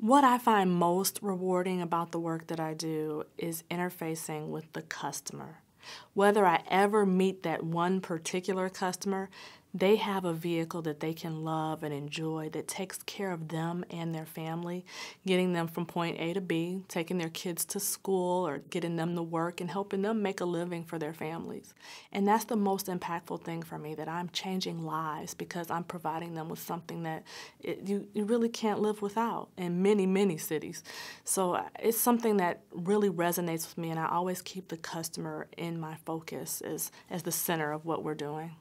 What I find most rewarding about the work that I do is interfacing with the customer. Whether I ever meet that one particular customer they have a vehicle that they can love and enjoy that takes care of them and their family, getting them from point A to B, taking their kids to school or getting them to work and helping them make a living for their families. And that's the most impactful thing for me that I'm changing lives because I'm providing them with something that it, you, you really can't live without in many, many cities. So uh, it's something that really resonates with me, and I always keep the customer in my focus as, as the center of what we're doing.